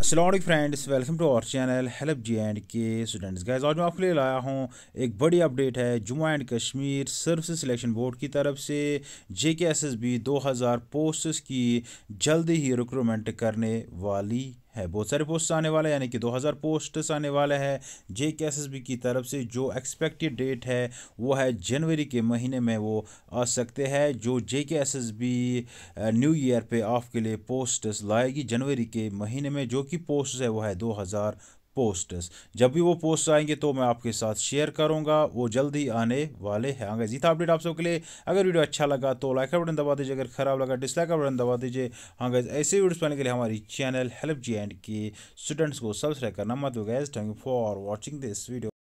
Aslam friends welcome to our channel help J and K students guys आज मैं आपके लिए लाया हूँ एक बड़ी अपडेट है Jammu and Kashmir service selection board की तरफ से जे के एस एस बी दो हज़ार पोस्ट की जल्द ही रिक्रूटमेंट करने वाली है बहुत सारे पोस्ट आने वाले यानी कि 2000 पोस्ट आने वाले हैं जे के एस एस बी की तरफ से जो एक्सपेक्टेड डेट है वो है जनवरी के महीने में वो आ सकते हैं जो J K S S B new year pay off के लिए पोस्ट लाएगी जनवरी के महीने में जो कि पोस्ट है वो है 2000 पोस्टर्स जब भी वो पोस्ट आएंगे तो मैं आपके साथ शेयर करूँगा वो जल्दी आने वाले हैं आगे जी था अपडेट आप सबके लिए अगर वीडियो अच्छा लगा तो लाइक का बटन दबा दीजिए अगर खराब लगा डिसलाइक का बटन दबा दीजिए हाँ गैज ऐसे वीडियोस पाने के लिए हमारी channel help J and K students को सब्सक्राइब करना मत हो guys thank you for watching this video